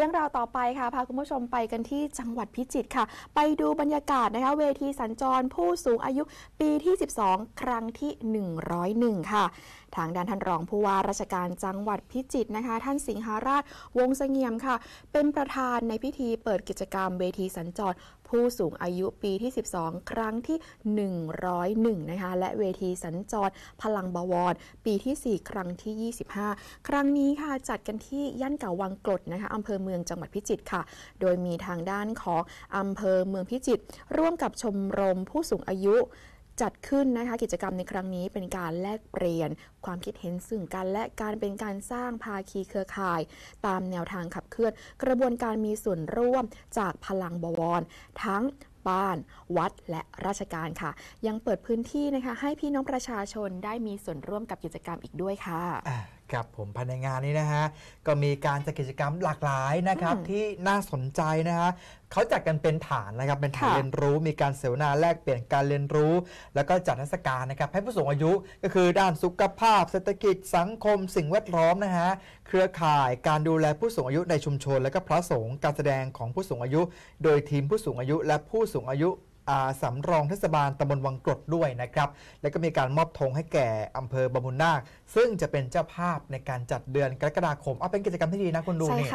รื่องราวต่อไปค่ะพาคุณผู้ชมไปกันที่จังหวัดพิจิตรค่ะ ไปดูบรรยากาศนะคะเวทีสัญจร ผู้สูงอายุปีที่ 12 ครั้งที่ 101ค่ะทางด้านท่านรองผู้ว่าราชการจังหวัดพิจิตรนะคะท่านสิงหาราชวงศ์เสงียมค่ะเป็นประธานในพิธีเปิดกิจกรรมเวทีสัญจรผู้สูงอายุปีที่ 12 ครั้งที่ 101นะคะและเวทีสัญจรพลังบวร ปีที่ 4 ครั้งที่ 25 ครั้งนี้ค่ะจัดกันที่ย่านเก่าวังกรดนะคะอำเภอเมืองจังหวัดพิจิตรค่ะ โดยมีทางด้านของอำเภอเมืองพิจิตรร่วมกับชมรมผู้สูงอายุจัดขึ้นนะคะกิจกรรมในครั้งนี้เป็นการแลกเปลี่ยน ความคิดเห็นซึ่งกันและการเป็นการสร้างภาคีเครือข่าย ตามแนวทางขับเคลื่อน กระบวนการมีส่วนร่วมจากพลังบวร ทั้ง บ้าน วัดและราชการค่ะ ยังเปิดพื้นที่นะคะ ให้พี่น้องประชาชนได้มีส่วนร่วมกับกิจกรรมอีกด้วยค่ะครับผมภายในงานนี้นะฮะก็มีการจัดกิจกรรมหลากหลายนะครับ ที่น่าสนใจนะฮะเขาจัดกันเป็นฐานนะครับเป็นฐานเรียนรู้มีการเสวนาแลกเปลี่ยนการเรียนรู้ แล้วก็จัดนิทรรศการนะครับ ให้ผู้สูงอายุก็คือด้านสุขภาพ เศรษฐกิจสังคมสิ่งแวดล้อมนะฮะเครือข่ายการดูแลผู้สูงอายุในชุมชน และก็พระสงฆ์การแสดงของผู้สูงอายุ โดยทีมผู้สูงอายุและผู้สูงอายุอาสำรองเทศบาลตำบลวังกรดด้วยนะครับ และก็มีการมอบธงให้แก่อำเภอบำมุนนาค ซึ่งจะเป็นเจ้าภาพในการจัดเดือนกรกฎาคมเอาเป็นกิจกรรมที่ดีนะคุณดูเนี่ย